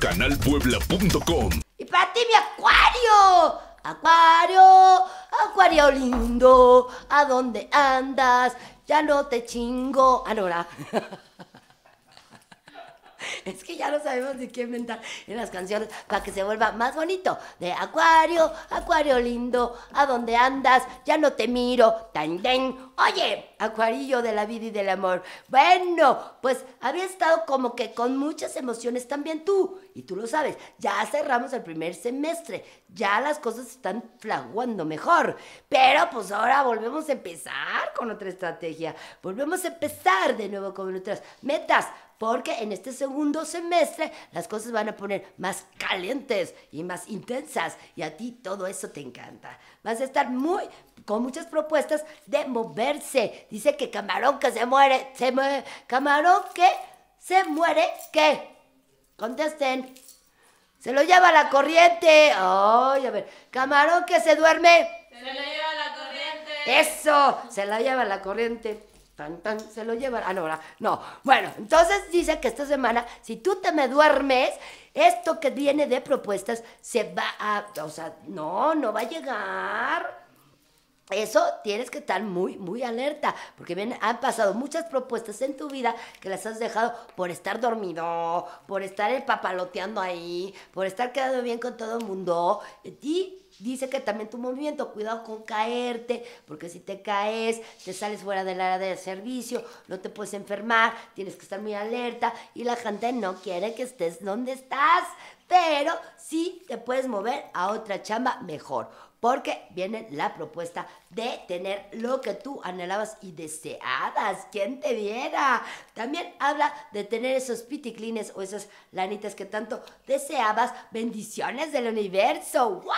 Canalpuebla.com. Y para ti mi acuario. Acuario, acuario lindo, ¿a dónde andas? Ya no te chingo. Ah, es que ya no sabemos de qué inventar en las canciones para que se vuelva más bonito. De Acuario, Acuario lindo, ¿a dónde andas? Ya no te miro, tan den. Oye, Acuarillo de la vida y del amor. Bueno, pues había estado como que con muchas emociones también tú. Y tú lo sabes, ya cerramos el primer semestre. Ya las cosas están flaguando mejor. Pero pues ahora volvemos a empezar con otra estrategia. Volvemos a empezar de nuevo con otras metas porque en este segundo semestre las cosas van a poner más calientes y más intensas y a ti todo eso te encanta. Vas a estar muy con muchas propuestas de mover Dice que camarón que se muere, se muere. Camarón que se muere, ¿qué? Contesten. Se lo lleva la corriente. Ay, a ver. Camarón que se duerme. Se lo lleva la corriente. Eso, se la lleva la corriente. Tan, tan, se lo lleva. Ah, no, no. Bueno, entonces dice que esta semana, si tú te me duermes, esto que viene de propuestas se va a. O sea, no, no va a llegar. Eso tienes que estar muy, muy alerta, porque bien, han pasado muchas propuestas en tu vida que las has dejado por estar dormido, por estar el papaloteando ahí, por estar quedando bien con todo el mundo. Y dice que también tu movimiento, cuidado con caerte, porque si te caes, te sales fuera del área de servicio, no te puedes enfermar, tienes que estar muy alerta y la gente no quiere que estés donde estás, pero sí te puedes mover a otra chamba mejor, porque viene la propuesta de tener lo que tú anhelabas y deseabas, quien te viera. También habla de tener esos piticlines o esas lanitas que tanto deseabas, bendiciones del universo. ¡Wow!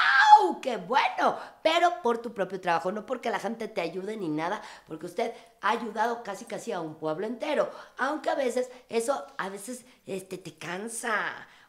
¡Qué bueno! Pero por tu propio trabajo, no porque la gente te ayude ni nada, porque usted ha ayudado casi casi a un pueblo entero. Aunque a veces eso, a veces este, te cansa.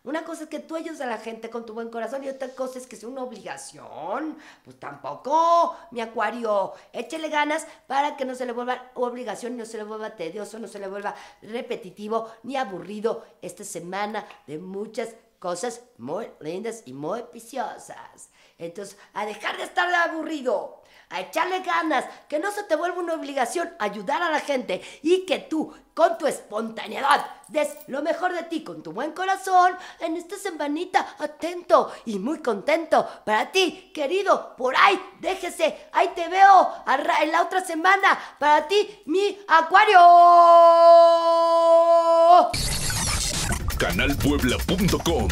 Una cosa es que tú ayudes a la gente con tu buen corazón y otra cosa es que sea una obligación. Pues tampoco, mi acuario. Échele ganas para que no se le vuelva obligación, no se le vuelva tedioso, no se le vuelva repetitivo ni aburrido esta semana de muchas cosas muy lindas y muy preciosas. Entonces, a dejar de estar aburrido, a echarle ganas, que no se te vuelva una obligación ayudar a la gente y que tú, con tu espontaneidad, des lo mejor de ti con tu buen corazón en esta semanita, atento y muy contento. Para ti, querido, por ahí, déjese, ahí te veo en la otra semana. Para ti, mi acuario. canalpuebla.com